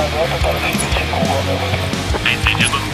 Согласно тактическому уголовному.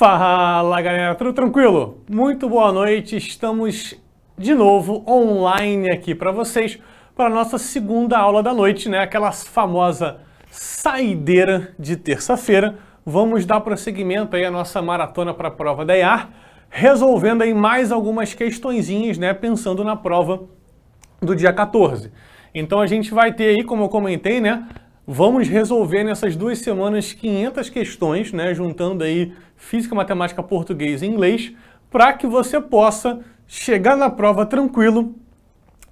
Fala galera, tudo tranquilo? Muito boa noite, estamos de novo online aqui para vocês para a nossa segunda aula da noite, né? Aquela famosa saideira de terça-feira. Vamos dar prosseguimento aí à nossa maratona para a prova da IAR, resolvendo aí mais algumas questõezinhas, né? Pensando na prova do dia 14. Então a gente vai ter aí, como eu comentei, né? Vamos resolver nessas duas semanas 500 questões, né, juntando aí física, matemática, português e inglês, para que você possa chegar na prova tranquilo,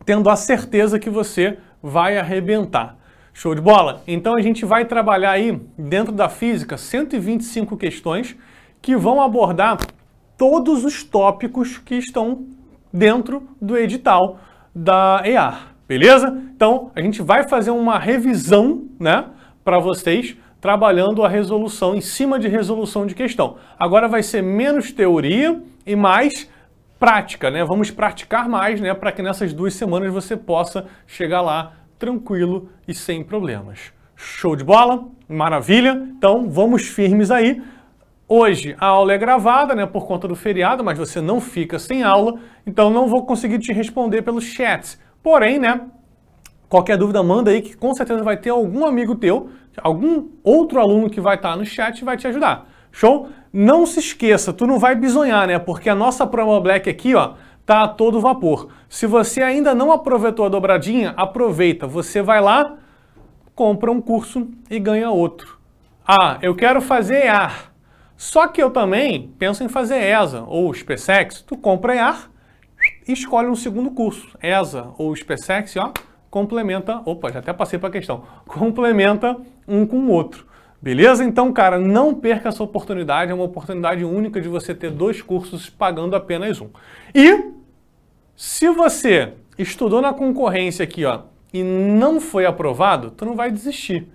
tendo a certeza que você vai arrebentar. Show de bola? Então a gente vai trabalhar aí dentro da física 125 questões que vão abordar todos os tópicos que estão dentro do edital da EAR. Beleza? Então, a gente vai fazer uma revisão, né, para vocês, trabalhando a resolução em cima de resolução de questão. Agora vai ser menos teoria e mais prática, né? Vamos praticar mais, né, para que nessas duas semanas você possa chegar lá tranquilo e sem problemas. Show de bola? Maravilha? Então, vamos firmes aí. Hoje a aula é gravada, né, por conta do feriado, mas você não fica sem aula, então não vou conseguir te responder pelos chats Porém, né, qualquer dúvida manda aí que com certeza vai ter algum amigo teu, algum outro aluno que vai estar tá no chat e vai te ajudar. Show? Não se esqueça, tu não vai bisonhar, né? Porque a nossa promo black aqui, ó, tá a todo vapor. Se você ainda não aproveitou a dobradinha, aproveita. Você vai lá, compra um curso e ganha outro. Ah, eu quero fazer EAR. Só que eu também penso em fazer ESA ou SpaceX. Tu compra EAR escolhe um segundo curso, ESA ou SpaceX, ó, complementa, opa, já até passei para a questão, complementa um com o outro. Beleza? Então, cara, não perca essa oportunidade, é uma oportunidade única de você ter dois cursos pagando apenas um. E se você estudou na concorrência aqui, ó, e não foi aprovado, tu não vai desistir.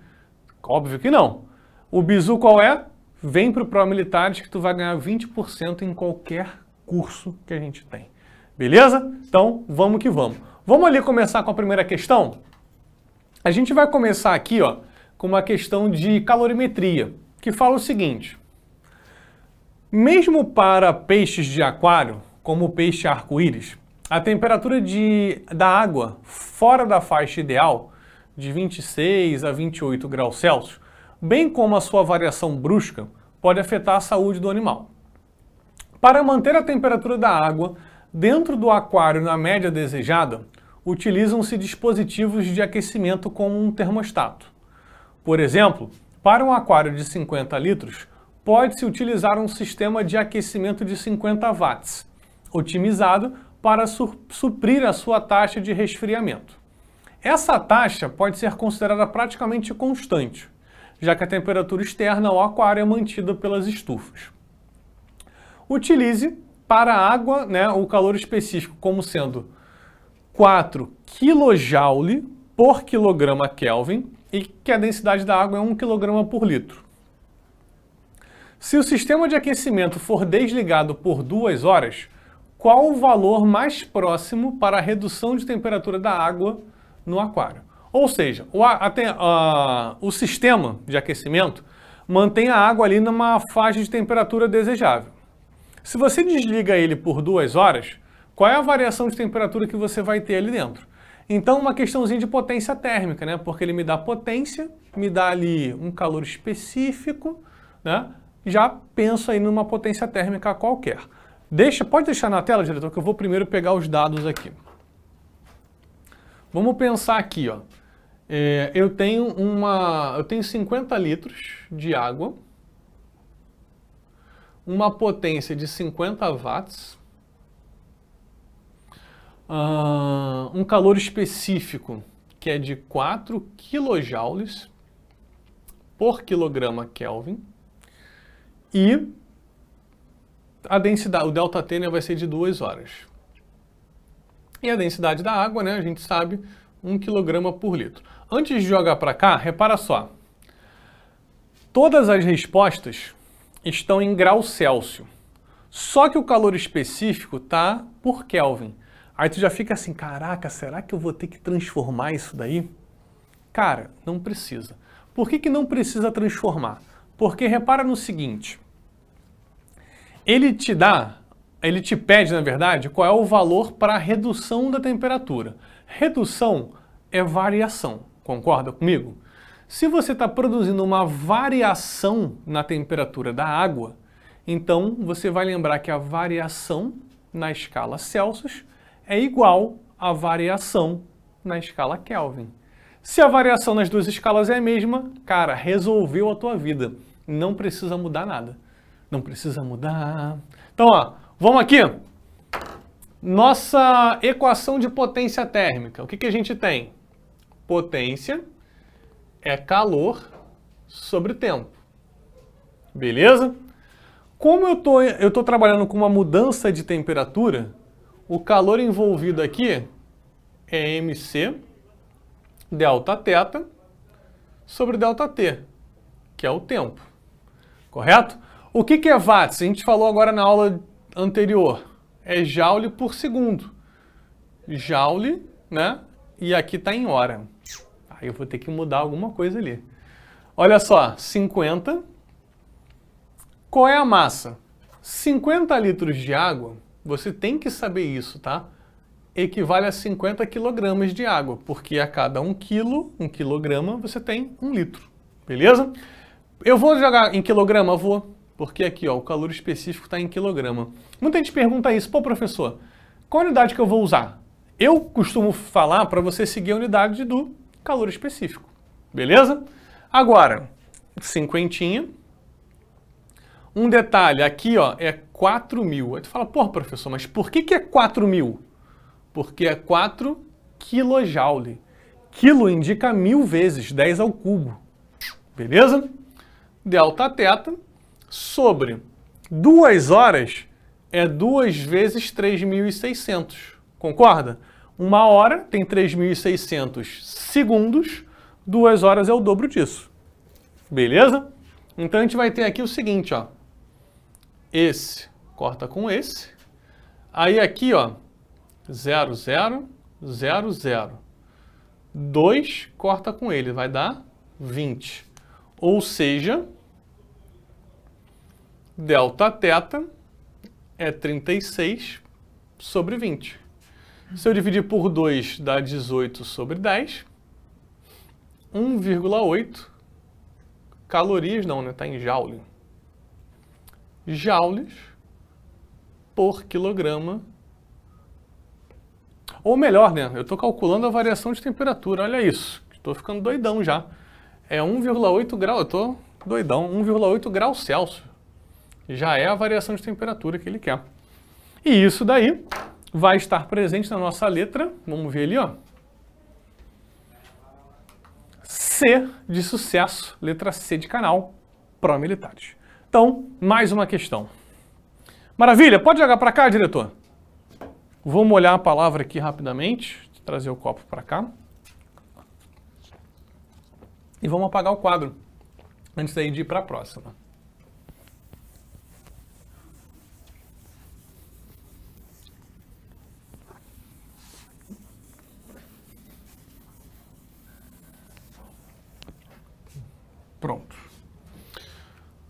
Óbvio que não. O bizu qual é? Vem para o Pro Militares que tu vai ganhar 20% em qualquer curso que a gente tem. Beleza? Então, vamos que vamos. Vamos ali começar com a primeira questão? A gente vai começar aqui, ó, com uma questão de calorimetria, que fala o seguinte: mesmo para peixes de aquário, como o peixe arco-íris, a temperatura de, da água fora da faixa ideal, de 26 a 28 graus Celsius, bem como a sua variação brusca, pode afetar a saúde do animal. Para manter a temperatura da água Dentro do aquário na média desejada, utilizam-se dispositivos de aquecimento como um termostato. Por exemplo, para um aquário de 50 litros, pode-se utilizar um sistema de aquecimento de 50 watts, otimizado para su suprir a sua taxa de resfriamento. Essa taxa pode ser considerada praticamente constante, já que a temperatura externa ao aquário é mantida pelas estufas. Utilize para a água, né, o calor específico como sendo 4 kJ por quilograma Kelvin e que a densidade da água é 1 kg por litro. Se o sistema de aquecimento for desligado por duas horas, qual o valor mais próximo para a redução de temperatura da água no aquário? Ou seja, o, a, a, o sistema de aquecimento mantém a água ali numa faixa de temperatura desejável. Se você desliga ele por duas horas, qual é a variação de temperatura que você vai ter ali dentro? Então, uma questãozinha de potência térmica, né? Porque ele me dá potência, me dá ali um calor específico, né? Já penso aí numa potência térmica qualquer. Deixa, pode deixar na tela, diretor, que eu vou primeiro pegar os dados aqui. Vamos pensar aqui, ó. É, eu tenho uma, eu tenho 50 litros de água uma potência de 50 watts, uh, um calor específico que é de 4 kJ por quilograma Kelvin e a densidade, o delta T né, vai ser de 2 horas. E a densidade da água, né, a gente sabe, 1 kg por litro. Antes de jogar para cá, repara só. Todas as respostas estão em graus Celsius. Só que o calor específico tá por Kelvin. Aí tu já fica assim, caraca, será que eu vou ter que transformar isso daí? Cara, não precisa. Por que, que não precisa transformar? Porque repara no seguinte, ele te dá, ele te pede, na verdade, qual é o valor para a redução da temperatura. Redução é variação, concorda comigo? Se você está produzindo uma variação na temperatura da água, então você vai lembrar que a variação na escala Celsius é igual à variação na escala Kelvin. Se a variação nas duas escalas é a mesma, cara, resolveu a tua vida. Não precisa mudar nada. Não precisa mudar. Então, ó, vamos aqui. Nossa equação de potência térmica. O que, que a gente tem? Potência é calor sobre tempo. Beleza? Como eu tô, estou tô trabalhando com uma mudança de temperatura, o calor envolvido aqui é MC delta θ sobre delta T, que é o tempo. Correto? O que, que é watts? A gente falou agora na aula anterior. É joule por segundo. Joule, né? E aqui está em hora. Aí eu vou ter que mudar alguma coisa ali. Olha só, 50. Qual é a massa? 50 litros de água, você tem que saber isso, tá? Equivale a 50 quilogramas de água, porque a cada 1 quilo, 1 quilograma, você tem 1 litro, beleza? Eu vou jogar em quilograma? Vou, porque aqui ó, o calor específico está em quilograma. Muita gente pergunta isso, pô professor, qual unidade que eu vou usar? Eu costumo falar para você seguir a unidade do calor específico. Beleza? Agora, cinquentinha. Um detalhe aqui ó, é 4 mil. Aí tu fala, porra, professor, mas por que, que é 4 mil? Porque é 4 quilojoule. Quilo indica mil vezes, 10 ao cubo. Beleza? Delta teta sobre 2 horas é 2 vezes 3.600. Concorda? Uma hora tem 3.600 segundos, duas horas é o dobro disso. Beleza? Então a gente vai ter aqui o seguinte, ó. Esse corta com esse. Aí aqui, ó, 0, 0, 0, 0. 2 corta com ele, vai dar 20. Ou seja, delta θ é 36 sobre 20. Se eu dividir por 2, dá 18 sobre 10. 1,8 calorias, não, né? Está em joule. Joules por quilograma. Ou melhor, né? Eu estou calculando a variação de temperatura, olha isso. Estou ficando doidão já. É 1,8 grau, eu estou doidão, 1,8 graus Celsius. Já é a variação de temperatura que ele quer. E isso daí vai estar presente na nossa letra, vamos ver ali, ó. C de sucesso, letra C de canal, pró-militares. Então, mais uma questão. Maravilha, pode jogar para cá, diretor? Vamos olhar a palavra aqui rapidamente, trazer o copo para cá. E vamos apagar o quadro, antes daí de ir para a próxima.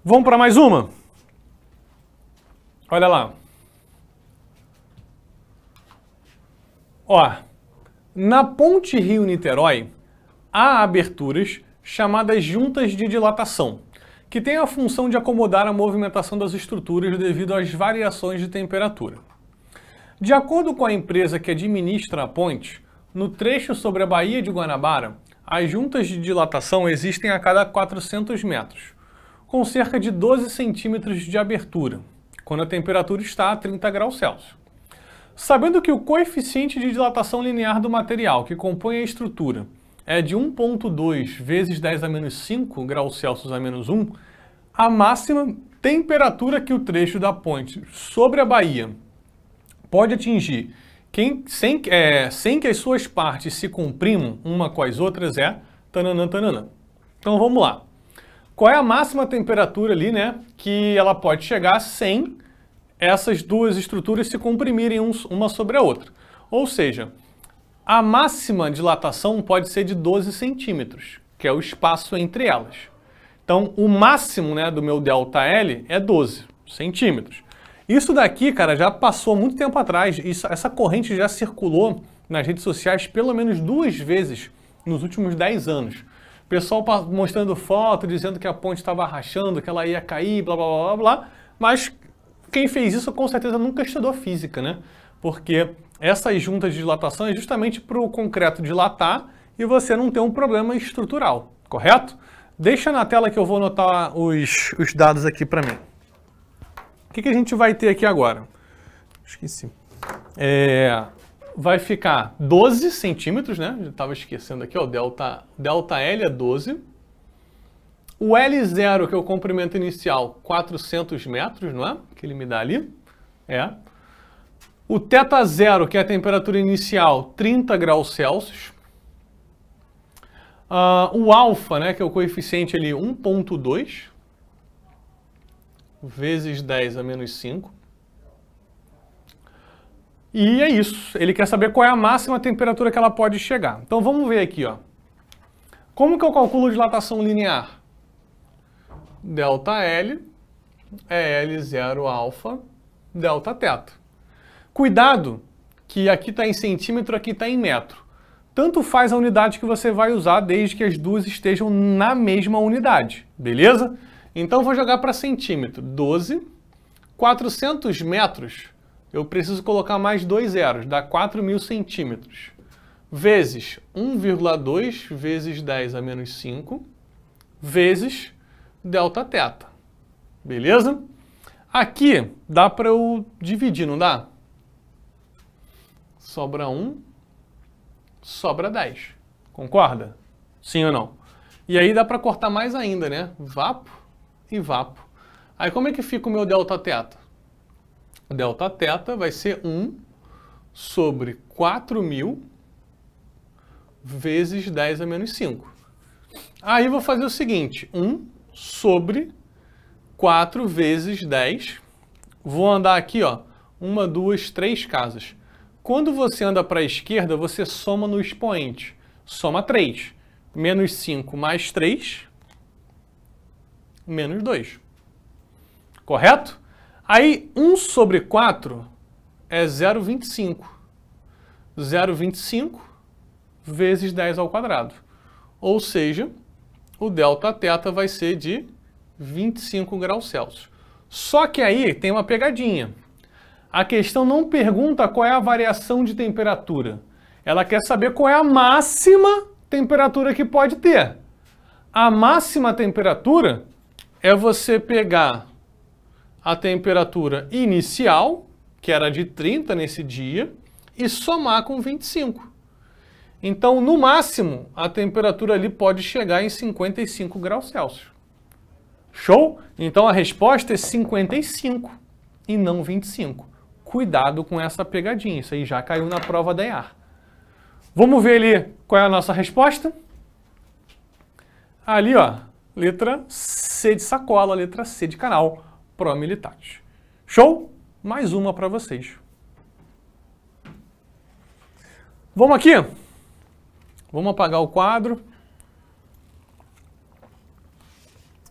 Vamos para mais uma? Olha lá. Ó, na ponte Rio-Niterói, há aberturas chamadas juntas de dilatação, que têm a função de acomodar a movimentação das estruturas devido às variações de temperatura. De acordo com a empresa que administra a ponte, no trecho sobre a Baía de Guanabara, as juntas de dilatação existem a cada 400 metros com cerca de 12 centímetros de abertura, quando a temperatura está a 30 graus Celsius. Sabendo que o coeficiente de dilatação linear do material que compõe a estrutura é de 1.2 vezes 10 a menos 5 graus Celsius a menos 1, a máxima temperatura que o trecho da ponte sobre a baía pode atingir quem, sem, é, sem que as suas partes se comprimam uma com as outras é tananã, tananã. Então vamos lá qual é a máxima temperatura ali, né, que ela pode chegar sem essas duas estruturas se comprimirem uma sobre a outra. Ou seja, a máxima dilatação pode ser de 12 centímetros, que é o espaço entre elas. Então, o máximo né, do meu delta L é 12 centímetros. Isso daqui, cara, já passou muito tempo atrás. Isso, essa corrente já circulou nas redes sociais pelo menos duas vezes nos últimos 10 anos pessoal mostrando foto, dizendo que a ponte estava rachando, que ela ia cair, blá, blá, blá, blá, mas quem fez isso com certeza nunca estudou física, né? Porque essas juntas de dilatação é justamente para o concreto dilatar e você não ter um problema estrutural, correto? Deixa na tela que eu vou anotar os, os dados aqui para mim. O que, que, a gente vai ter aqui agora? Esqueci. É, vai ficar 12 centímetros, né? Eu estava esquecendo aqui, ó, delta, delta L é 12. O L0, que é o comprimento inicial, 400 metros, não é? Que ele me dá ali. É. O θ 0, que é a temperatura inicial, 30 graus Celsius. Uh, o alfa, né, que é o coeficiente ali 1.2, vezes 10 a menos 5. E é isso, ele quer saber qual é a máxima temperatura que ela pode chegar. Então vamos ver aqui, ó. Como que eu calculo dilatação linear? Delta L é L0 alfa delta teta. Cuidado que aqui está em centímetro, aqui está em metro. Tanto faz a unidade que você vai usar, desde que as duas estejam na mesma unidade, beleza? Então vou jogar para centímetro, 12. 400 metros eu preciso colocar mais dois zeros, dá 4.000 centímetros, vezes 1,2 vezes 10 a menos 5, vezes delta θ. Beleza? Aqui dá para eu dividir, não dá? Sobra 1, sobra 10. Concorda? Sim ou não? E aí dá para cortar mais ainda, né? Vapo e vapo. Aí como é que fica o meu delta θ? delta θ vai ser 1 sobre 4.000 vezes 10 a menos 5. Aí vou fazer o seguinte, 1 sobre 4 vezes 10. Vou andar aqui, ó, uma, duas, três casas. Quando você anda para a esquerda, você soma no expoente. Soma 3. Menos 5 mais 3, menos 2. Correto? Aí 1 sobre 4 é 0,25. 0,25 vezes 10 ao quadrado. Ou seja, o delta θ vai ser de 25 graus Celsius. Só que aí tem uma pegadinha. A questão não pergunta qual é a variação de temperatura. Ela quer saber qual é a máxima temperatura que pode ter. A máxima temperatura é você pegar a temperatura inicial, que era de 30 nesse dia, e somar com 25. Então, no máximo, a temperatura ali pode chegar em 55 graus Celsius. Show? Então a resposta é 55 e não 25. Cuidado com essa pegadinha, isso aí já caiu na prova da EAR. Vamos ver ali qual é a nossa resposta? Ali, ó, letra C de sacola, letra C de canal pró-militares. Show? Mais uma para vocês. Vamos aqui? Vamos apagar o quadro.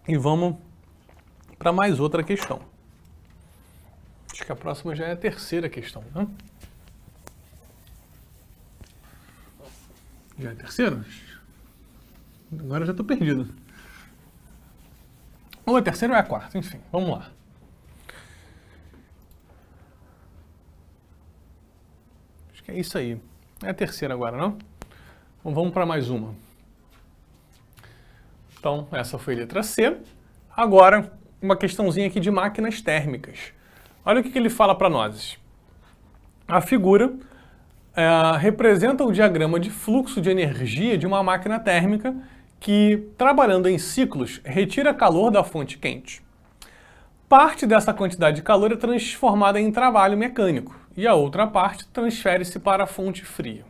E vamos para mais outra questão. Acho que a próxima já é a terceira questão, né? Já é a terceira? Agora já estou perdido. Ou é a terceira ou é a quarta, enfim, vamos lá. Acho que é isso aí. É a terceira agora, não? Então vamos para mais uma. Então, essa foi a letra C. Agora, uma questãozinha aqui de máquinas térmicas. Olha o que, que ele fala para nós. A figura é, representa o diagrama de fluxo de energia de uma máquina térmica que, trabalhando em ciclos, retira calor da fonte quente. Parte dessa quantidade de calor é transformada em trabalho mecânico e a outra parte transfere-se para a fonte fria.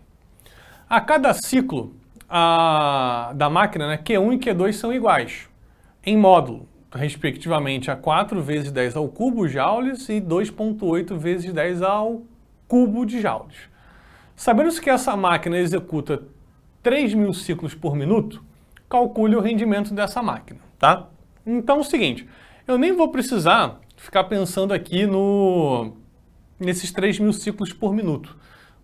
A cada ciclo a, da máquina, né, Q1 e Q2 são iguais, em módulo, respectivamente a 4 vezes 10 ao cubo joules e 2.8 vezes 10 ao cubo de joules. Sabendo-se que essa máquina executa 3 mil ciclos por minuto, calcule o rendimento dessa máquina, tá? Então é o seguinte, eu nem vou precisar ficar pensando aqui no nesses 3 mil ciclos por minuto,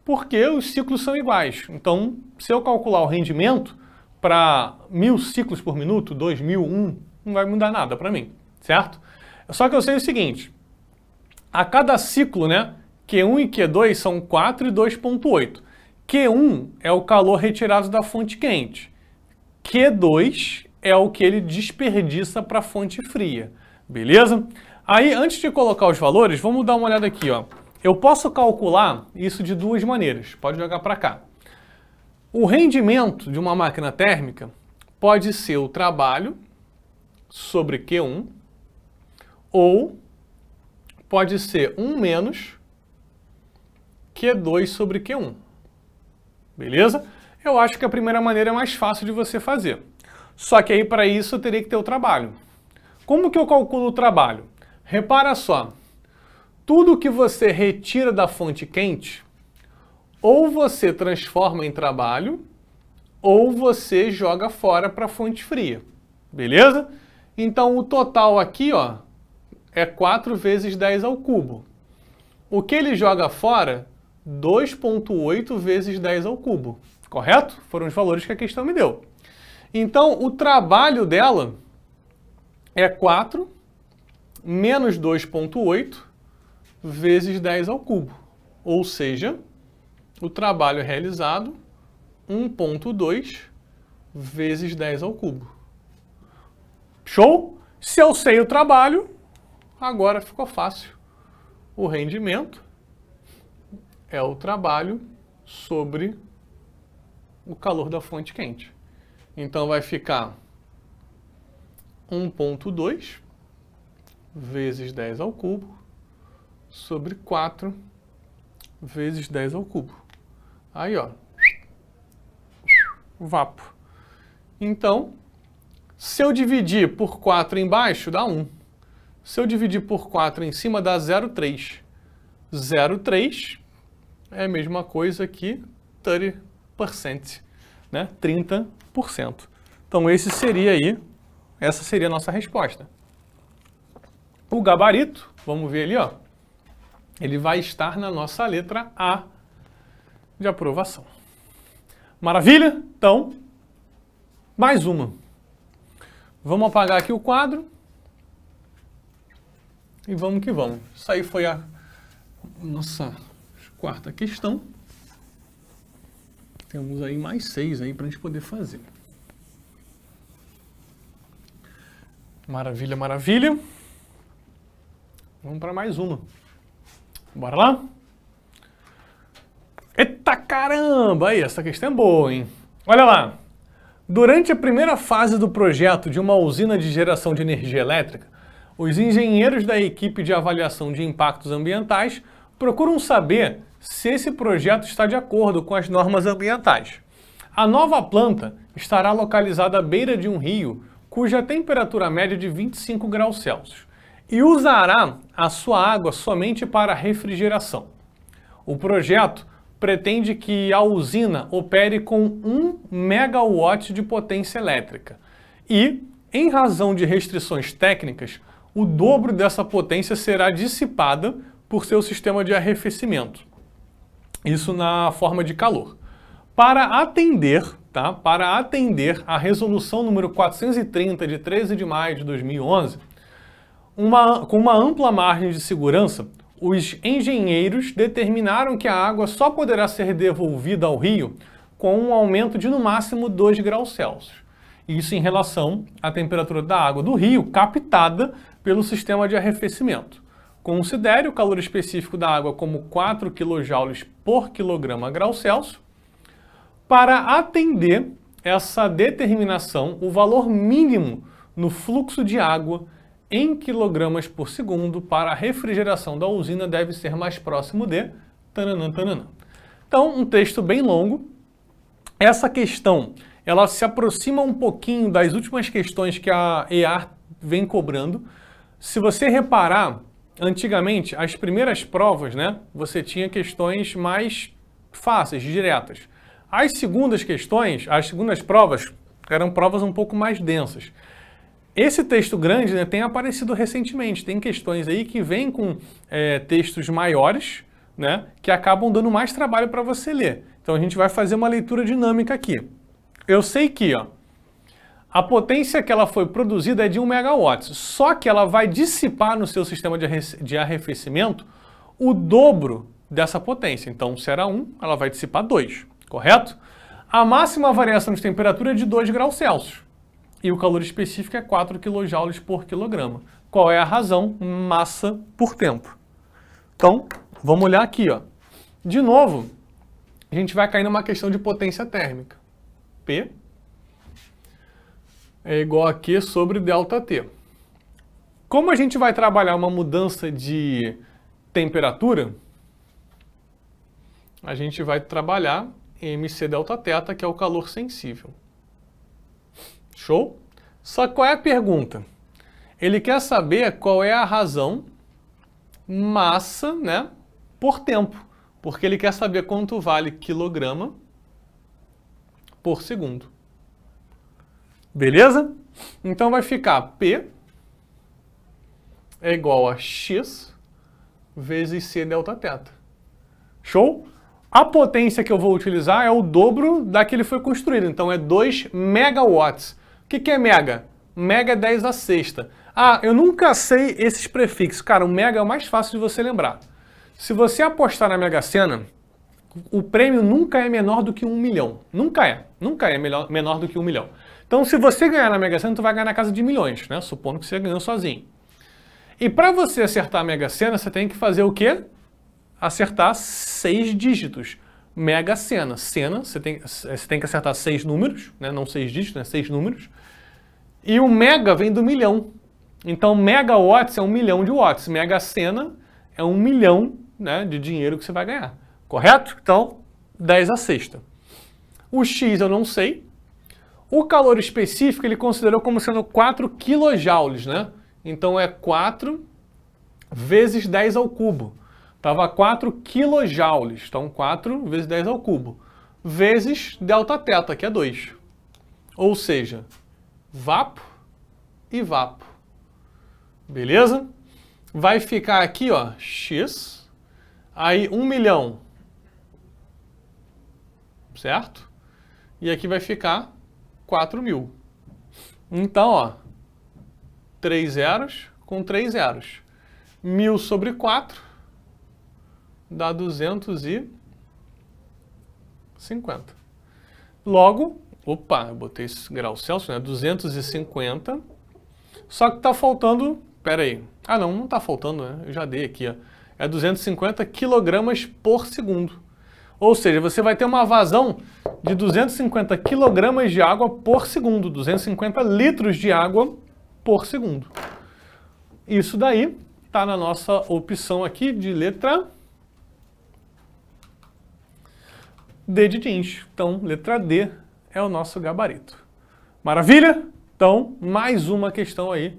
porque os ciclos são iguais. Então, se eu calcular o rendimento para mil ciclos por minuto, 2 mil, 1, não vai mudar nada para mim, certo? Só que eu sei o seguinte, a cada ciclo, né, Q1 e Q2 são 4 e 2.8. Q1 é o calor retirado da fonte quente. Q2 é o que ele desperdiça para a fonte fria, beleza? Aí, antes de colocar os valores, vamos dar uma olhada aqui, ó. Eu posso calcular isso de duas maneiras, pode jogar para cá. O rendimento de uma máquina térmica pode ser o trabalho sobre Q1 ou pode ser 1 menos Q2 sobre Q1. Beleza? Eu acho que a primeira maneira é mais fácil de você fazer. Só que aí para isso eu teria que ter o trabalho. Como que eu calculo o trabalho? Repara só, tudo que você retira da fonte quente, ou você transforma em trabalho, ou você joga fora para a fonte fria. Beleza? Então o total aqui ó, é 4 vezes 10 ao cubo. O que ele joga fora? 2.8 vezes 10 ao cubo. Correto? Foram os valores que a questão me deu. Então, o trabalho dela é 4 menos 2,8 vezes 10 ao cubo. Ou seja, o trabalho realizado 1,2 vezes 10 ao cubo. Show? Se eu sei o trabalho, agora ficou fácil. O rendimento é o trabalho sobre o calor da fonte quente. Então vai ficar 1.2 vezes 10 ao cubo sobre 4 vezes 10 ao cubo. Aí, ó. Vapo. Então, se eu dividir por 4 embaixo, dá 1. Se eu dividir por 4 em cima, dá 0,3. 0,3 é a mesma coisa que 30 né? 30%. Então esse seria aí, essa seria a nossa resposta. O gabarito, vamos ver ali, ó, ele vai estar na nossa letra A de aprovação. Maravilha? Então, mais uma. Vamos apagar aqui o quadro. E vamos que vamos. Isso aí foi a nossa quarta questão. Temos aí mais seis aí para a gente poder fazer. Maravilha, maravilha. Vamos para mais uma. Bora lá? Eita caramba! Aí, essa questão é boa, hein? Olha lá. Durante a primeira fase do projeto de uma usina de geração de energia elétrica, os engenheiros da equipe de avaliação de impactos ambientais procuram saber se esse projeto está de acordo com as normas ambientais. A nova planta estará localizada à beira de um rio cuja temperatura média é de 25 graus Celsius e usará a sua água somente para refrigeração. O projeto pretende que a usina opere com 1 megawatt de potência elétrica e, em razão de restrições técnicas, o dobro dessa potência será dissipada por seu sistema de arrefecimento. Isso na forma de calor. Para atender, tá? Para atender a resolução número 430 de 13 de maio de 2011, uma, com uma ampla margem de segurança, os engenheiros determinaram que a água só poderá ser devolvida ao rio com um aumento de no máximo 2 graus Celsius. Isso em relação à temperatura da água do rio captada pelo sistema de arrefecimento. Considere o calor específico da água como 4 kJ por quilograma grau Celsius. Para atender essa determinação, o valor mínimo no fluxo de água em quilogramas por segundo para a refrigeração da usina deve ser mais próximo de tananã, tananã. Então, um texto bem longo. Essa questão, ela se aproxima um pouquinho das últimas questões que a EAR vem cobrando. Se você reparar, antigamente, as primeiras provas, né, você tinha questões mais fáceis, diretas. As segundas questões, as segundas provas, eram provas um pouco mais densas. Esse texto grande né, tem aparecido recentemente, tem questões aí que vêm com é, textos maiores, né, que acabam dando mais trabalho para você ler. Então a gente vai fazer uma leitura dinâmica aqui. Eu sei que ó, a potência que ela foi produzida é de 1 megawatt, só que ela vai dissipar no seu sistema de arrefecimento o dobro dessa potência. Então, se era 1, ela vai dissipar 2, correto? A máxima variação de temperatura é de 2 graus Celsius e o calor específico é 4 kJ por quilograma. Qual é a razão? Massa por tempo. Então, vamos olhar aqui. Ó. De novo, a gente vai cair numa questão de potência térmica. P é igual a Q sobre ΔT. Como a gente vai trabalhar uma mudança de temperatura, a gente vai trabalhar MC ΔT, que é o calor sensível. Show? Só qual é a pergunta? Ele quer saber qual é a razão massa, né, por tempo, porque ele quer saber quanto vale quilograma por segundo. Beleza? Então vai ficar P é igual a X vezes C delta teta. Show? A potência que eu vou utilizar é o dobro da que ele foi construído, então é 2 megawatts. O que, que é mega? Mega é 10 da sexta. Ah, eu nunca sei esses prefixos. Cara, o mega é o mais fácil de você lembrar. Se você apostar na Mega Sena, o prêmio nunca é menor do que um milhão. Nunca é. Nunca é melhor, menor do que um milhão. Então, se você ganhar na Mega Sena, tu vai ganhar na casa de milhões, né? Supondo que você ganhou sozinho. E para você acertar a Mega Sena, você tem que fazer o quê? Acertar seis dígitos. Mega Sena. Sena, você tem, você tem que acertar seis números, né? Não seis dígitos, né? Seis números. E o mega vem do milhão. Então, megawatts é um milhão de watts. Mega Sena é um milhão né, de dinheiro que você vai ganhar. Correto? Então, 10 a sexta. O X eu não sei, o calor específico ele considerou como sendo 4 kJ, né? Então é 4 vezes 10 ao cubo. Estava 4 kJ, então 4 vezes 10 ao cubo, vezes delta que é 2. Ou seja, vapo e vapo. Beleza? Vai ficar aqui, ó, x, aí 1 milhão, certo? E aqui vai ficar 4 mil. Então, ó, 3 zeros com 3 zeros. 1.000 sobre 4 dá 250. Logo, opa, eu botei esse grau Celsius, né? 250. Só que tá faltando, pera aí. Ah, não, não tá faltando, né? Eu já dei aqui, ó. É 250 quilogramas por segundo. Ou seja, você vai ter uma vazão de 250 kg de água por segundo, 250 litros de água por segundo. Isso daí está na nossa opção aqui de letra D de jeans Então, letra D é o nosso gabarito. Maravilha? Então, mais uma questão aí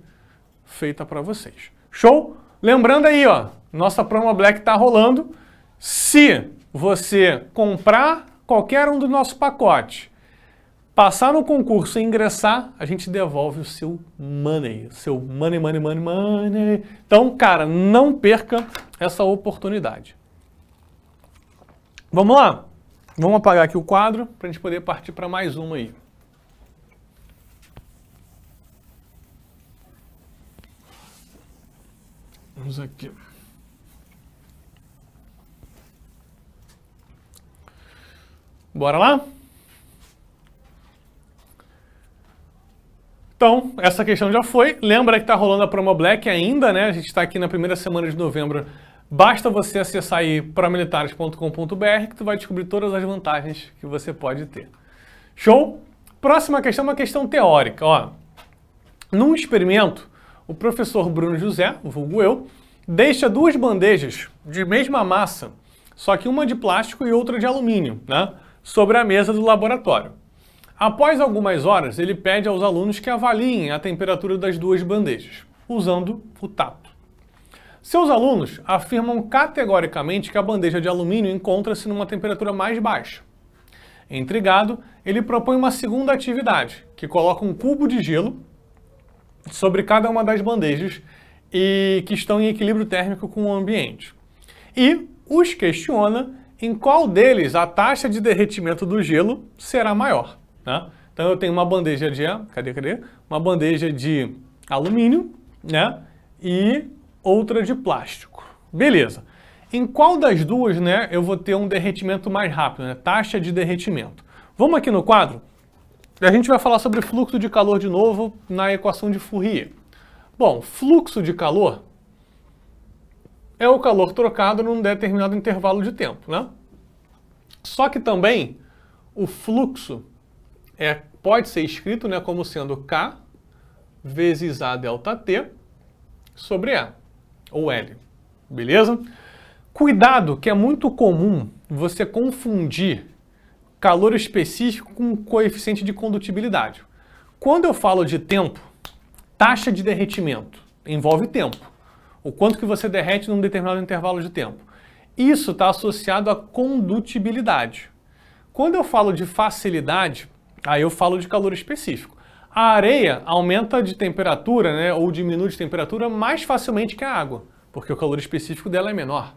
feita para vocês. Show? Lembrando aí, ó, nossa promo black está rolando. Se você comprar qualquer um do nosso pacote, passar no concurso e ingressar, a gente devolve o seu money, seu money, money, money, money. Então, cara, não perca essa oportunidade. Vamos lá? Vamos apagar aqui o quadro para a gente poder partir para mais uma aí. Vamos aqui. Bora lá? Então, essa questão já foi. Lembra que está rolando a Promo Black ainda, né? A gente está aqui na primeira semana de novembro. Basta você acessar aí promilitares.com.br que tu vai descobrir todas as vantagens que você pode ter. Show? Próxima questão é uma questão teórica. Ó, num experimento, o professor Bruno José, vulgo eu, deixa duas bandejas de mesma massa, só que uma de plástico e outra de alumínio, né? sobre a mesa do laboratório. Após algumas horas, ele pede aos alunos que avaliem a temperatura das duas bandejas, usando o tato. Seus alunos afirmam categoricamente que a bandeja de alumínio encontra-se numa temperatura mais baixa. Intrigado, ele propõe uma segunda atividade, que coloca um cubo de gelo sobre cada uma das bandejas e que estão em equilíbrio térmico com o ambiente. E os questiona em qual deles a taxa de derretimento do gelo será maior. Né? Então eu tenho uma bandeja de, cadê, cadê? Uma bandeja de alumínio, né? E outra de plástico. Beleza. Em qual das duas, né, eu vou ter um derretimento mais rápido, né? Taxa de derretimento. Vamos aqui no quadro? A gente vai falar sobre fluxo de calor de novo na equação de Fourier. Bom, fluxo de calor é o calor trocado num determinado intervalo de tempo, né? Só que também o fluxo é, pode ser escrito né, como sendo K vezes A delta T sobre E, ou L, beleza? Cuidado, que é muito comum você confundir calor específico com coeficiente de condutibilidade. Quando eu falo de tempo, taxa de derretimento envolve tempo o quanto que você derrete num determinado intervalo de tempo. Isso está associado à condutibilidade. Quando eu falo de facilidade, aí eu falo de calor específico. A areia aumenta de temperatura, né, ou diminui de temperatura mais facilmente que a água, porque o calor específico dela é menor.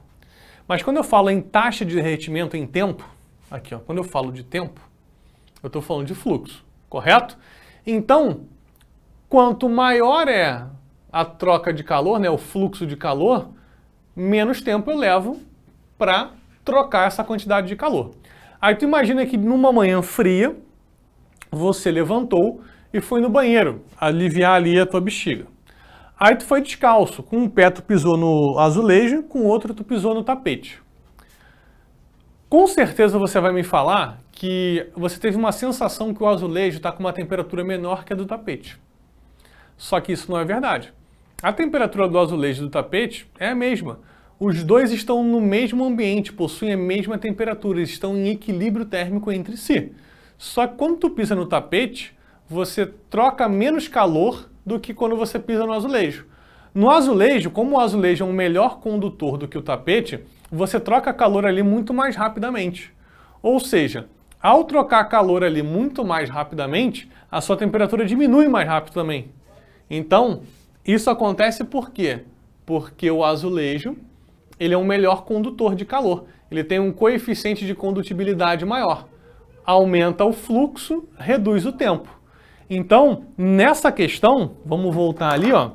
Mas quando eu falo em taxa de derretimento em tempo, aqui, ó, quando eu falo de tempo, eu estou falando de fluxo, correto? Então, quanto maior é a troca de calor, né, o fluxo de calor, menos tempo eu levo para trocar essa quantidade de calor. Aí tu imagina que numa manhã fria, você levantou e foi no banheiro aliviar ali a tua bexiga. Aí tu foi descalço, com um pé tu pisou no azulejo, com o outro tu pisou no tapete. Com certeza você vai me falar que você teve uma sensação que o azulejo está com uma temperatura menor que a do tapete. Só que isso não é verdade. A temperatura do azulejo do tapete é a mesma. Os dois estão no mesmo ambiente, possuem a mesma temperatura, estão em equilíbrio térmico entre si. Só que quando tu pisa no tapete, você troca menos calor do que quando você pisa no azulejo. No azulejo, como o azulejo é um melhor condutor do que o tapete, você troca calor ali muito mais rapidamente. Ou seja, ao trocar calor ali muito mais rapidamente, a sua temperatura diminui mais rápido também. Então, isso acontece por quê? Porque o azulejo ele é um melhor condutor de calor. Ele tem um coeficiente de condutibilidade maior. Aumenta o fluxo, reduz o tempo. Então, nessa questão, vamos voltar ali, ó.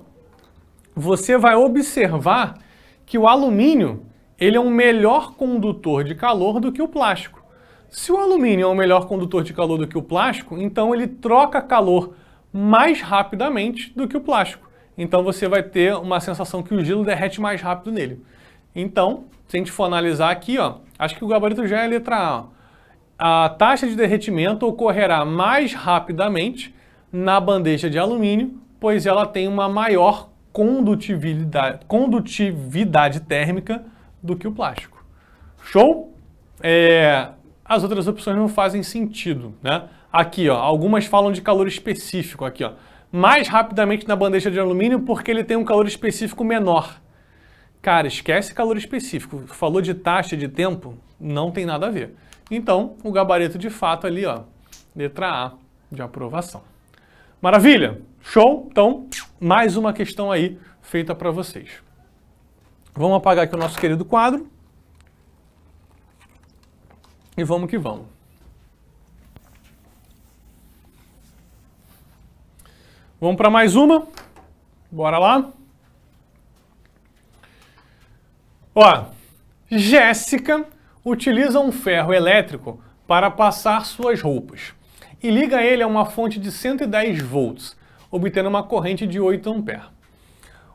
Você vai observar que o alumínio, ele é um melhor condutor de calor do que o plástico. Se o alumínio é um melhor condutor de calor do que o plástico, então ele troca calor mais rapidamente do que o plástico então você vai ter uma sensação que o gelo derrete mais rápido nele. Então, se a gente for analisar aqui, ó, acho que o gabarito já é a letra A. Ó. A taxa de derretimento ocorrerá mais rapidamente na bandeja de alumínio, pois ela tem uma maior condutividade, condutividade térmica do que o plástico. Show? É, as outras opções não fazem sentido, né? Aqui, ó, algumas falam de calor específico aqui, ó mais rapidamente na bandeja de alumínio porque ele tem um calor específico menor. Cara, esquece calor específico. Falou de taxa de tempo, não tem nada a ver. Então, o gabarito de fato ali, ó, letra A de aprovação. Maravilha? Show? Então, mais uma questão aí feita para vocês. Vamos apagar aqui o nosso querido quadro. E vamos que vamos. Vamos para mais uma? Bora lá. Ó, Jéssica utiliza um ferro elétrico para passar suas roupas e liga ele a uma fonte de 110 volts, obtendo uma corrente de 8 ampere.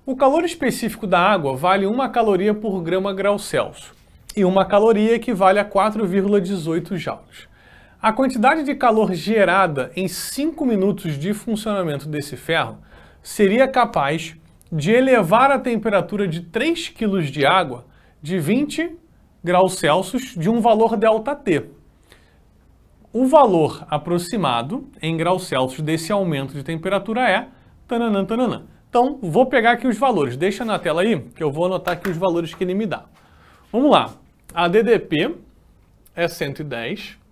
O calor específico da água vale 1 caloria por grama grau Celsius e uma caloria equivale a 4,18 joules. A quantidade de calor gerada em 5 minutos de funcionamento desse ferro seria capaz de elevar a temperatura de 3 kg de água de 20 graus Celsius de um valor ΔT. O valor aproximado em graus Celsius desse aumento de temperatura é tananã, tananã. Então, vou pegar aqui os valores. Deixa na tela aí, que eu vou anotar aqui os valores que ele me dá. Vamos lá. A DDP é 110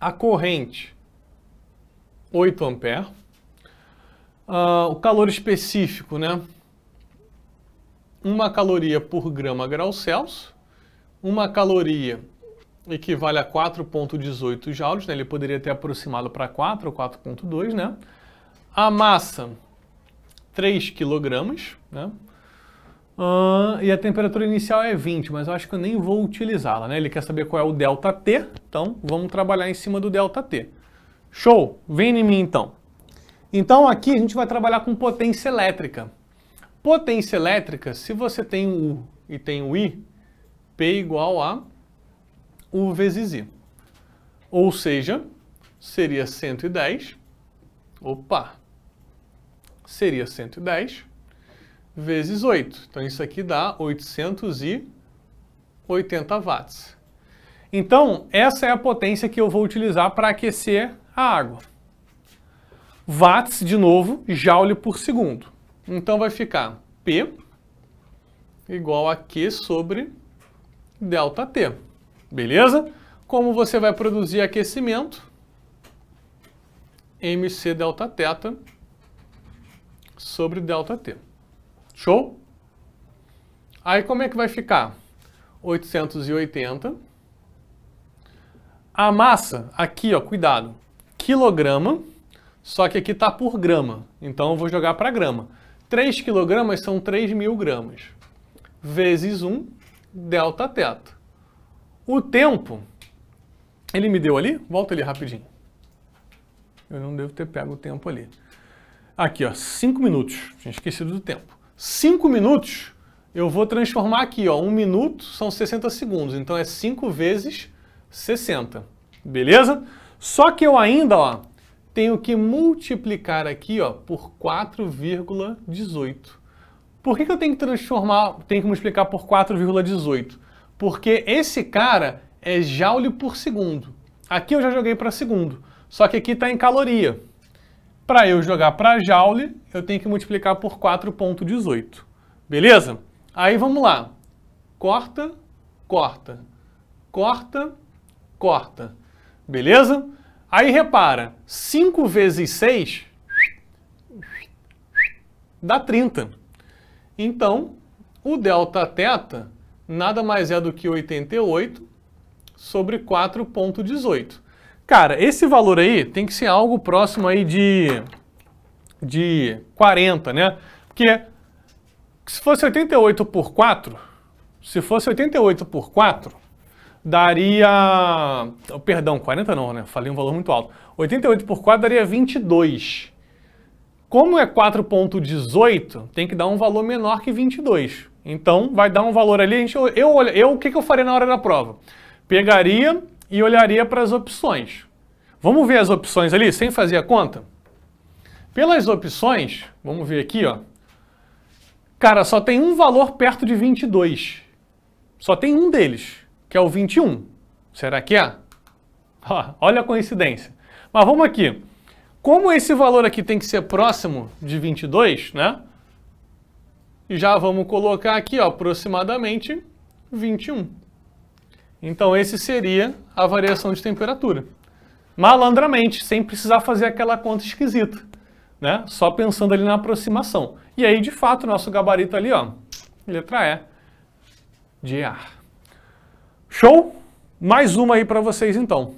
a corrente, 8 ampere. Uh, o calor específico, né? Uma caloria por grama grau Celsius. Uma caloria equivale a 4,18 joules, né? Ele poderia ter aproximado para 4 ou 4,2, né? A massa, 3 quilogramas, né? Uh, e a temperatura inicial é 20, mas eu acho que eu nem vou utilizá-la, né? Ele quer saber qual é o delta T, então vamos trabalhar em cima do delta T. Show! Vem em mim então. Então aqui a gente vai trabalhar com potência elétrica. Potência elétrica, se você tem o U e tem o I, P igual a U vezes I. Ou seja, seria 110, opa, seria 110 vezes 8. Então, isso aqui dá 880 watts. Então, essa é a potência que eu vou utilizar para aquecer a água. Watts, de novo, joule por segundo. Então, vai ficar P igual a Q sobre delta T. Beleza? Como você vai produzir aquecimento? MC delta sobre delta T. Show? Aí como é que vai ficar? 880. A massa, aqui, ó, cuidado, quilograma, só que aqui está por grama, então eu vou jogar para grama. 3 quilogramas são 3 mil gramas, vezes 1, delta teta. O tempo, ele me deu ali, volta ali rapidinho. Eu não devo ter pego o tempo ali. Aqui, ó, 5 minutos, tinha esquecido do tempo. 5 minutos, eu vou transformar aqui, ó, 1 um minuto são 60 segundos, então é 5 vezes 60, beleza? Só que eu ainda, ó, tenho que multiplicar aqui, ó, por 4,18. Por que, que eu tenho que transformar, tenho que multiplicar por 4,18? Porque esse cara é joule por segundo. Aqui eu já joguei para segundo, só que aqui está em caloria. Para eu jogar para Joule, eu tenho que multiplicar por 4.18. Beleza? Aí vamos lá. Corta, corta, corta, corta. Beleza? Aí repara, 5 vezes 6 dá 30. Então, o delta teta nada mais é do que 88 sobre 4.18. Cara, esse valor aí tem que ser algo próximo aí de, de 40, né? Porque se fosse 88 por 4, se fosse 88 por 4, daria... Oh, perdão, 40 não, né? Falei um valor muito alto. 88 por 4 daria 22. Como é 4.18, tem que dar um valor menor que 22. Então, vai dar um valor ali, a gente, eu, eu, eu, o que, que eu faria na hora da prova? Pegaria e olharia para as opções. Vamos ver as opções ali, sem fazer a conta? Pelas opções, vamos ver aqui, ó. Cara, só tem um valor perto de 22. Só tem um deles, que é o 21. Será que é? Ó, olha a coincidência. Mas vamos aqui. Como esse valor aqui tem que ser próximo de 22, né? Já vamos colocar aqui, ó, aproximadamente 21. Então, esse seria a variação de temperatura. Malandramente, sem precisar fazer aquela conta esquisita, né? Só pensando ali na aproximação. E aí, de fato, nosso gabarito ali, ó, letra E, de ar. Show? Mais uma aí para vocês, então.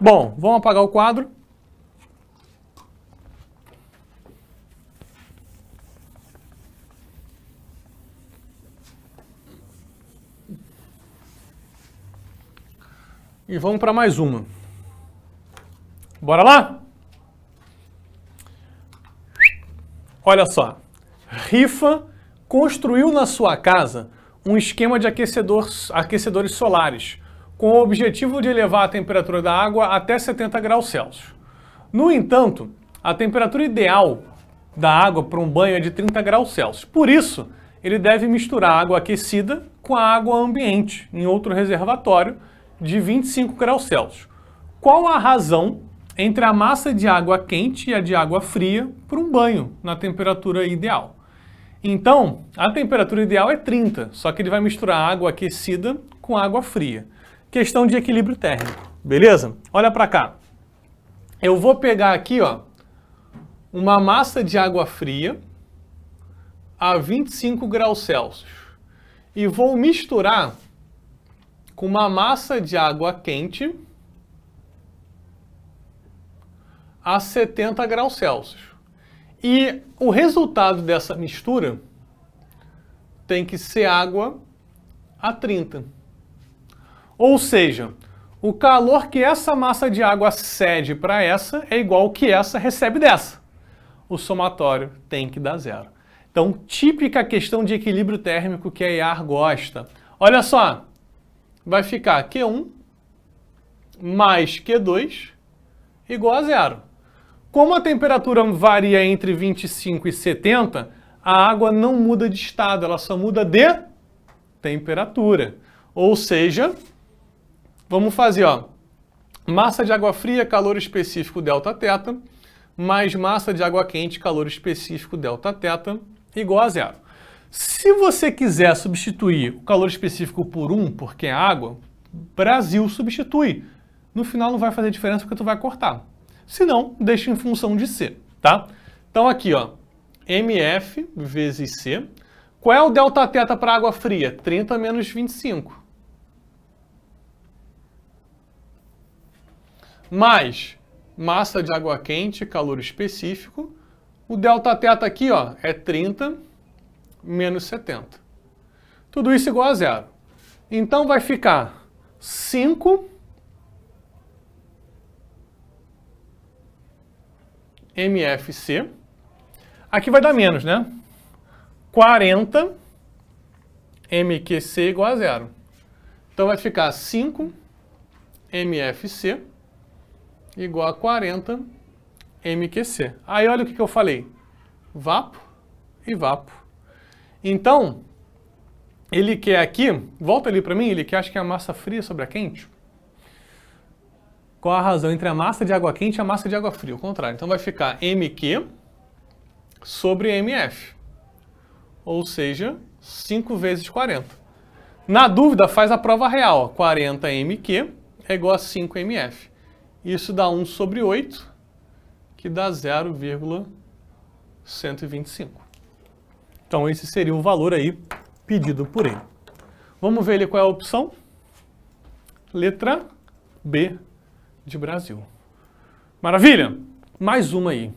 Bom, vamos apagar o quadro. E vamos para mais uma. Bora lá? Olha só. Rifa construiu na sua casa um esquema de aquecedor, aquecedores solares, com o objetivo de elevar a temperatura da água até 70 graus Celsius. No entanto, a temperatura ideal da água para um banho é de 30 graus Celsius. Por isso, ele deve misturar água aquecida com a água ambiente em outro reservatório de 25 graus Celsius. Qual a razão entre a massa de água quente e a de água fria para um banho na temperatura ideal? Então, a temperatura ideal é 30, só que ele vai misturar água aquecida com água fria. Questão de equilíbrio térmico, beleza? Olha para cá. Eu vou pegar aqui, ó, uma massa de água fria a 25 graus Celsius e vou misturar com uma massa de água quente a 70 graus Celsius. E o resultado dessa mistura tem que ser água a 30. Ou seja, o calor que essa massa de água cede para essa é igual ao que essa recebe dessa. O somatório tem que dar zero. Então, típica questão de equilíbrio térmico que a IAR gosta. Olha só, vai ficar Q1 mais Q2 igual a zero. Como a temperatura varia entre 25 e 70, a água não muda de estado, ela só muda de temperatura. Ou seja, vamos fazer, ó, massa de água fria, calor específico delta θ, mais massa de água quente, calor específico delta θ, igual a zero. Se você quiser substituir o calor específico por 1, porque é água, Brasil substitui. No final não vai fazer diferença porque tu vai cortar. Se não, deixa em função de C, tá? Então aqui, ó, MF vezes C. Qual é o delta θ para água fria? 30 menos 25. Mais massa de água quente, calor específico. O delta θ aqui, ó, é 30 menos 70. Tudo isso igual a zero. Então vai ficar 5 MFC. Aqui vai dar menos, né? 40 MQC igual a zero. Então vai ficar 5 MFC igual a 40 MQC. Aí olha o que, eu falei. Vapo e vapo. Então, ele quer aqui, volta ali para mim, ele quer acho que é a massa fria sobre a quente. Qual a razão entre a massa de água quente e a massa de água fria? O contrário. Então vai ficar MQ sobre MF. Ou seja, 5 vezes 40. Na dúvida, faz a prova real. 40 MQ é igual a 5 MF. Isso dá 1 sobre 8, que dá 0,125. Então esse seria o valor aí pedido por ele. Vamos ver ali qual é a opção? Letra B de Brasil. Maravilha! Mais uma aí.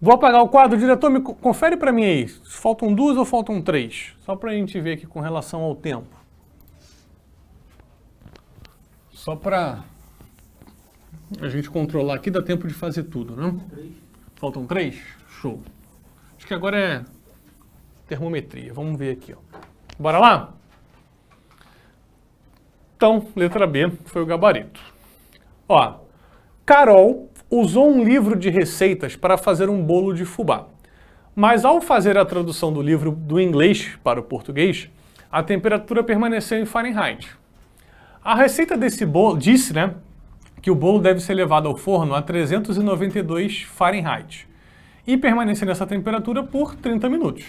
Vou apagar o quadro, diretor, me confere para mim aí. Faltam duas ou faltam três? Só para a gente ver aqui com relação ao tempo. Só para a gente controlar aqui, dá tempo de fazer tudo, né? Três. Faltam três? Show. Acho que agora é termometria. Vamos ver aqui. Ó. Bora lá? Então, letra B foi o gabarito. Ó, Carol usou um livro de receitas para fazer um bolo de fubá. Mas ao fazer a tradução do livro do inglês para o português, a temperatura permaneceu em Fahrenheit. A receita desse bolo disse, né, que o bolo deve ser levado ao forno a 392 Fahrenheit e permanecer nessa temperatura por 30 minutos.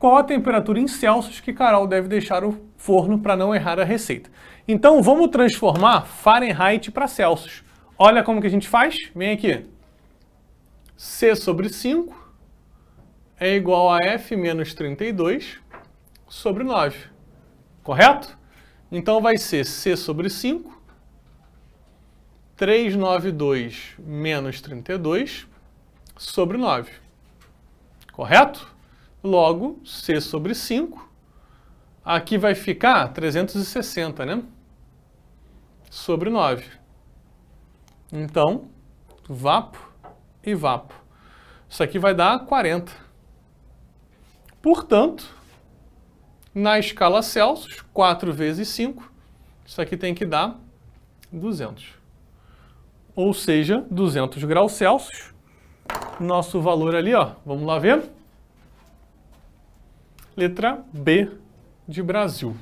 Qual a temperatura em Celsius que Carol deve deixar o forno para não errar a receita? Então vamos transformar Fahrenheit para Celsius. Olha como que a gente faz. Vem aqui. C sobre 5 é igual a F menos 32 sobre 9. Correto? Então vai ser C sobre 5 392 menos 32 sobre 9. Correto? Logo, C sobre 5. Aqui vai ficar 360, né? Sobre 9. Então, vapo e vapo. Isso aqui vai dar 40. Portanto, na escala Celsius, 4 vezes 5, isso aqui tem que dar 200 ou seja, 200 graus Celsius. Nosso valor ali, ó, vamos lá ver. Letra B de Brasil.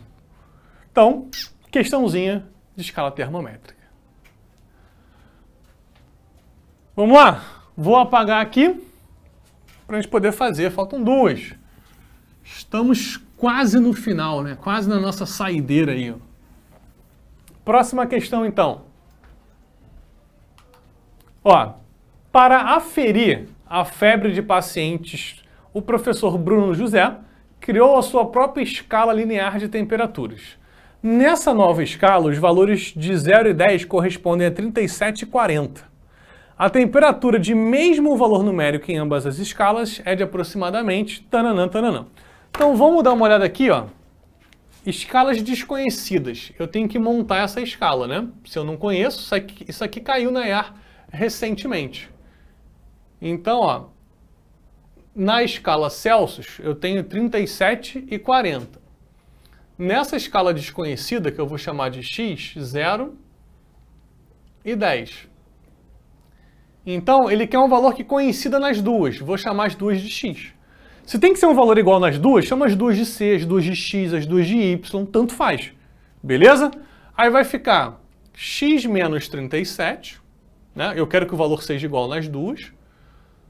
Então, questãozinha de escala termométrica. Vamos lá? Vou apagar aqui para a gente poder fazer. Faltam duas. Estamos quase no final, né? Quase na nossa saideira aí. Ó. Próxima questão, então. Ó, para aferir a febre de pacientes, o professor Bruno José criou a sua própria escala linear de temperaturas. Nessa nova escala, os valores de 0 e 10 correspondem a 37 e 40. A temperatura de mesmo valor numérico em ambas as escalas é de aproximadamente tananã, tananã. Então vamos dar uma olhada aqui, ó. Escalas desconhecidas. Eu tenho que montar essa escala, né? Se eu não conheço, isso aqui, isso aqui caiu na ER recentemente. Então, ó, na escala Celsius, eu tenho 37 e 40. Nessa escala desconhecida, que eu vou chamar de x, 0 e 10. Então, ele quer um valor que coincida nas duas. Vou chamar as duas de x. Se tem que ser um valor igual nas duas, chama as duas de c, as duas de x, as duas de y, tanto faz. Beleza? Aí vai ficar x menos 37 né? eu quero que o valor seja igual nas duas,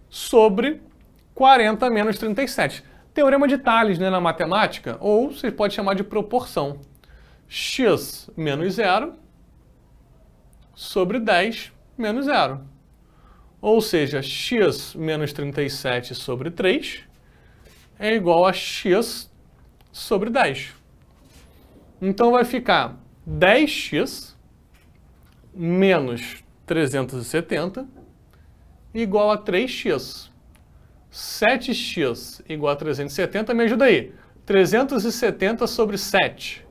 sobre 40 menos 37. Teorema de Tales né, na matemática, ou você pode chamar de proporção. x menos zero sobre 10 menos zero. Ou seja, x menos 37 sobre 3 é igual a x sobre 10. Então vai ficar 10x menos 370 igual a 3x. 7x igual a 370, me ajuda aí. 370 sobre 7.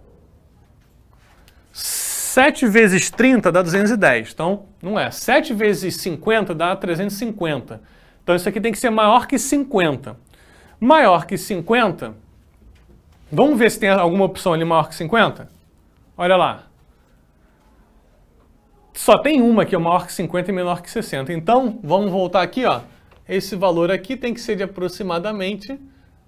7 vezes 30 dá 210, então não é. 7 vezes 50 dá 350. Então isso aqui tem que ser maior que 50. Maior que 50, vamos ver se tem alguma opção ali maior que 50? Olha lá, só tem uma que é maior que 50 e menor que 60. Então, vamos voltar aqui, ó. Esse valor aqui tem que ser de aproximadamente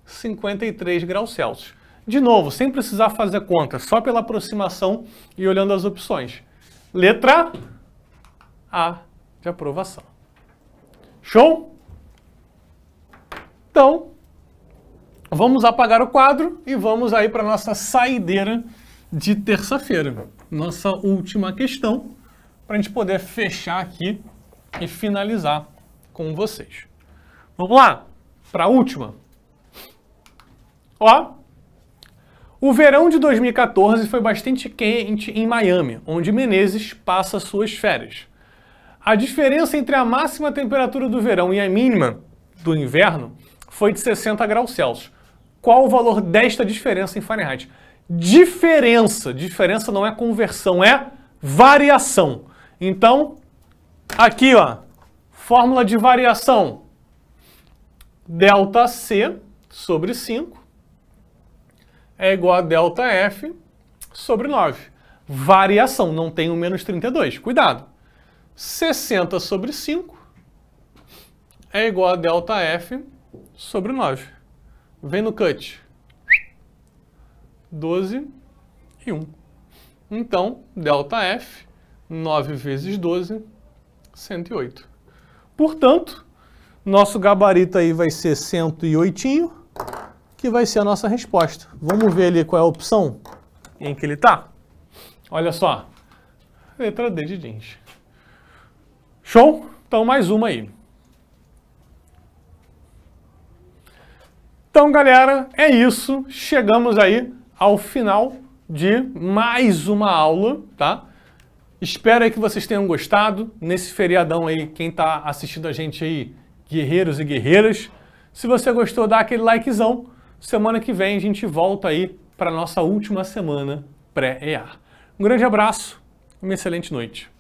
53 graus Celsius. De novo, sem precisar fazer conta, só pela aproximação e olhando as opções. Letra A de aprovação. Show? Então, vamos apagar o quadro e vamos aí para nossa saideira de terça-feira. Nossa última questão para a gente poder fechar aqui e finalizar com vocês. Vamos lá, para a última. Ó, o verão de 2014 foi bastante quente em Miami, onde Menezes passa suas férias. A diferença entre a máxima temperatura do verão e a mínima do inverno foi de 60 graus Celsius. Qual o valor desta diferença em Fahrenheit? Diferença, diferença não é conversão, é variação. Então, aqui, ó, fórmula de variação. Delta C sobre 5 é igual a delta F sobre 9. Variação, não tem o menos 32, cuidado. 60 sobre 5 é igual a delta F sobre 9. Vem no cut. 12 e 1. Então, delta F 9 vezes 12, 108. Portanto, nosso gabarito aí vai ser 108, que vai ser a nossa resposta. Vamos ver ali qual é a opção em que ele está? Olha só, letra D de jeans. Show? Então, mais uma aí. Então, galera, é isso. Chegamos aí ao final de mais uma aula, tá? Espero aí que vocês tenham gostado. Nesse feriadão aí, quem está assistindo a gente aí, guerreiros e guerreiras, se você gostou, dá aquele likezão. Semana que vem a gente volta aí para a nossa última semana pré-EA. Um grande abraço, uma excelente noite.